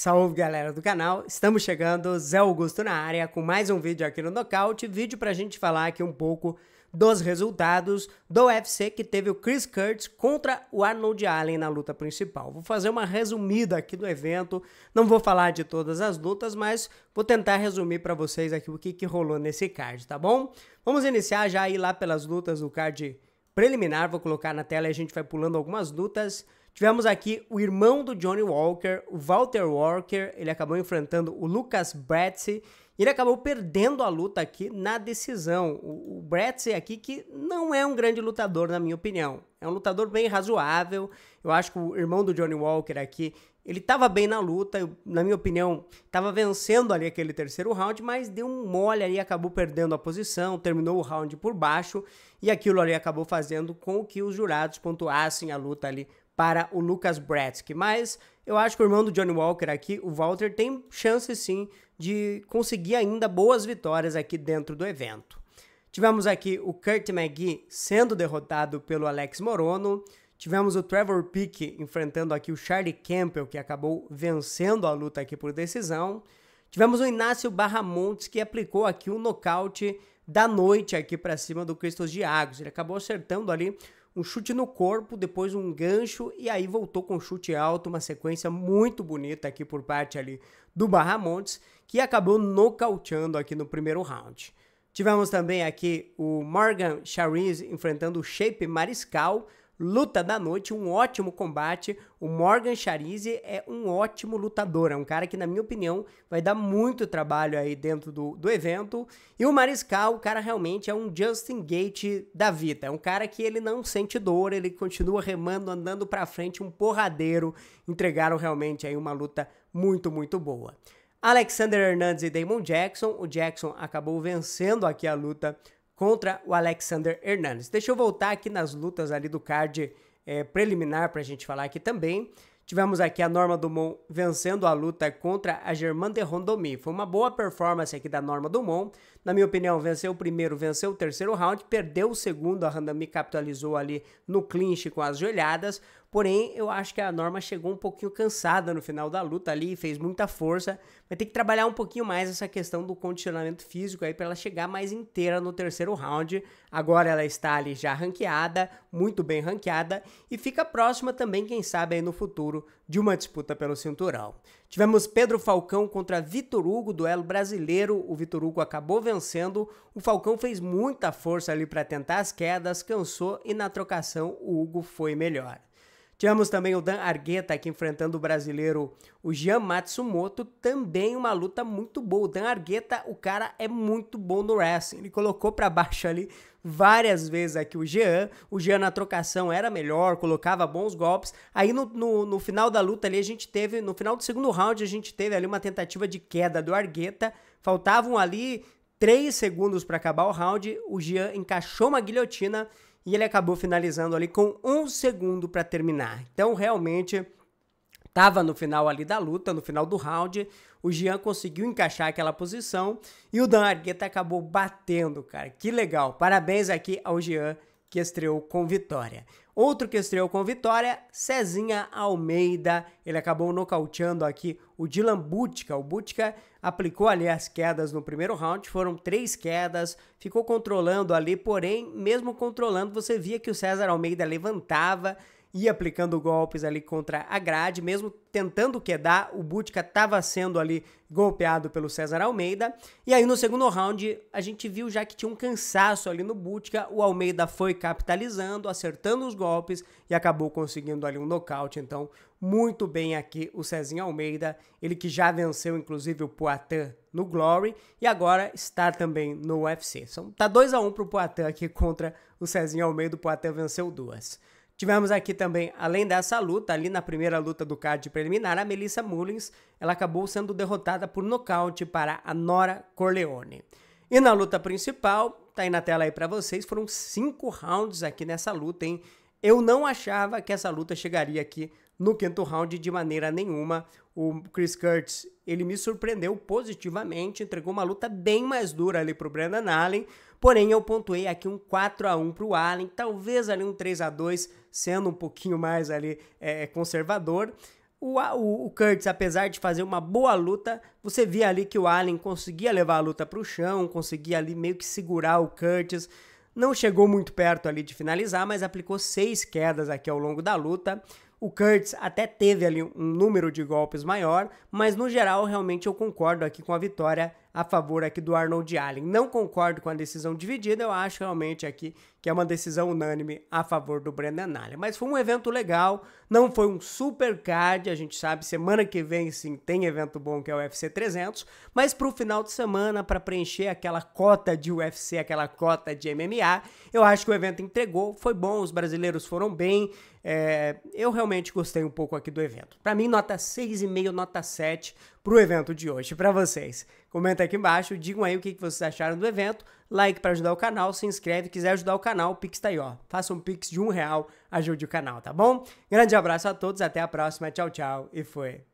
Salve galera do canal, estamos chegando, Zé Augusto na área com mais um vídeo aqui no Nocaute, vídeo para a gente falar aqui um pouco dos resultados do UFC que teve o Chris Curtis contra o Arnold Allen na luta principal. Vou fazer uma resumida aqui do evento, não vou falar de todas as lutas, mas vou tentar resumir para vocês aqui o que, que rolou nesse card, tá bom? Vamos iniciar já aí lá pelas lutas do card preliminar, vou colocar na tela e a gente vai pulando algumas lutas. Tivemos aqui o irmão do Johnny Walker, o Walter Walker, ele acabou enfrentando o Lucas Bratzi, e ele acabou perdendo a luta aqui na decisão. O, o aqui que não é um grande lutador, na minha opinião. É um lutador bem razoável, eu acho que o irmão do Johnny Walker aqui, ele estava bem na luta, eu, na minha opinião, estava vencendo ali aquele terceiro round, mas deu um mole ali, e acabou perdendo a posição, terminou o round por baixo, e aquilo ali acabou fazendo com que os jurados pontuassem a luta ali para o Lucas Bratsky. Mas eu acho que o irmão do Johnny Walker aqui, o Walter, tem chance sim de conseguir ainda boas vitórias aqui dentro do evento. Tivemos aqui o Kurt McGee sendo derrotado pelo Alex Morono. Tivemos o Trevor Peake enfrentando aqui o Charlie Campbell, que acabou vencendo a luta aqui por decisão. Tivemos o Inácio Barramontes, que aplicou aqui o um nocaute da noite aqui para cima do Cristos Diagos. Ele acabou acertando ali um chute no corpo, depois um gancho e aí voltou com chute alto, uma sequência muito bonita aqui por parte ali do Barramontes, que acabou nocauteando aqui no primeiro round. Tivemos também aqui o Morgan Chariz enfrentando o Shape Mariscal, Luta da Noite, um ótimo combate. O Morgan Charize é um ótimo lutador, é um cara que, na minha opinião, vai dar muito trabalho aí dentro do, do evento. E o Mariscal, o cara realmente é um Justin Gate da vida. É um cara que ele não sente dor, ele continua remando, andando pra frente, um porradeiro. Entregaram realmente aí uma luta muito, muito boa. Alexander Hernandes e Damon Jackson. O Jackson acabou vencendo aqui a luta contra o Alexander Hernandes. Deixa eu voltar aqui nas lutas ali do card é, preliminar para a gente falar aqui também. Tivemos aqui a Norma Dumont vencendo a luta contra a Germaine de Rondomi. Foi uma boa performance aqui da Norma Dumont. Na minha opinião, venceu o primeiro, venceu o terceiro round, perdeu o segundo. A Randami capitalizou ali no clinch com as joelhadas. Porém, eu acho que a Norma chegou um pouquinho cansada no final da luta ali, fez muita força. Vai ter que trabalhar um pouquinho mais essa questão do condicionamento físico aí para ela chegar mais inteira no terceiro round. Agora ela está ali já ranqueada, muito bem ranqueada, e fica próxima também, quem sabe aí no futuro, de uma disputa pelo cinturão. Tivemos Pedro Falcão contra Vitor Hugo, duelo brasileiro. O Vitor Hugo acabou vencendo. O Falcão fez muita força ali para tentar as quedas, cansou e na trocação o Hugo foi melhor. Tivemos também o Dan Argueta aqui enfrentando o brasileiro o Jean Matsumoto, também uma luta muito boa. O Dan Argueta, o cara é muito bom no wrestling. Ele colocou para baixo ali várias vezes aqui o Jean. O Jean na trocação era melhor, colocava bons golpes. Aí no, no, no final da luta ali a gente teve, no final do segundo round a gente teve ali uma tentativa de queda do Argueta. Faltavam ali 3 segundos para acabar o round, o Jean encaixou uma guilhotina e ele acabou finalizando ali com 1 um segundo para terminar. Então, realmente, estava no final ali da luta, no final do round, o Jean conseguiu encaixar aquela posição e o Dan Argueta acabou batendo, cara. Que legal. Parabéns aqui ao Jean que estreou com vitória. Outro que estreou com vitória, Cezinha Almeida. Ele acabou nocauteando aqui o Dylan Butka. O Butka aplicou ali as quedas no primeiro round, foram três quedas, ficou controlando ali, porém, mesmo controlando, você via que o César Almeida levantava, ia aplicando golpes ali contra a grade, mesmo tentando quedar, o Butka estava sendo ali golpeado pelo César Almeida. E aí no segundo round, a gente viu já que tinha um cansaço ali no Butka, o Almeida foi capitalizando, acertando os golpes e acabou conseguindo ali um nocaute. Então, muito bem aqui o Cezinho Almeida, ele que já venceu inclusive o Poitin no Glory e agora está também no UFC. São, então, tá 2 a 1 um pro Poitin aqui contra o Cezinho Almeida, o Poitin venceu duas. Tivemos aqui também, além dessa luta, ali na primeira luta do card preliminar, a Melissa Mullins, ela acabou sendo derrotada por nocaute para a Nora Corleone. E na luta principal, tá aí na tela aí para vocês, foram cinco rounds aqui nessa luta, hein? Eu não achava que essa luta chegaria aqui no quinto round de maneira nenhuma. O Chris Curtis, ele me surpreendeu positivamente, entregou uma luta bem mais dura ali pro Brandon Allen, porém eu pontuei aqui um 4 a 1 pro Allen, talvez ali um 3 a 2 sendo um pouquinho mais ali é, conservador. O, o, o, Curtis, apesar de fazer uma boa luta, você via ali que o Allen conseguia levar a luta para o chão, conseguia ali meio que segurar o Curtis. Não chegou muito perto ali de finalizar, mas aplicou seis quedas aqui ao longo da luta. O Kurtz até teve ali um número de golpes maior, mas no geral realmente eu concordo aqui com a vitória a favor aqui do Arnold Allen. Não concordo com a decisão dividida, eu acho realmente aqui que é uma decisão unânime a favor do Brendan Allen. Mas foi um evento legal, não foi um super card, a gente sabe, semana que vem sim tem evento bom que é o UFC 300, mas para o final de semana, para preencher aquela cota de UFC, aquela cota de MMA, eu acho que o evento entregou, foi bom, os brasileiros foram bem, é, eu realmente gostei um pouco aqui do evento. Para mim, nota 6,5, nota 7, para o evento de hoje para vocês. Comenta aqui embaixo, digam aí o que vocês acharam do evento, like para ajudar o canal, se inscreve, quiser ajudar o canal, o Pix tá aí, ó. Faça um Pix de um real, ajude o canal, tá bom? Grande abraço a todos, até a próxima, tchau, tchau e foi.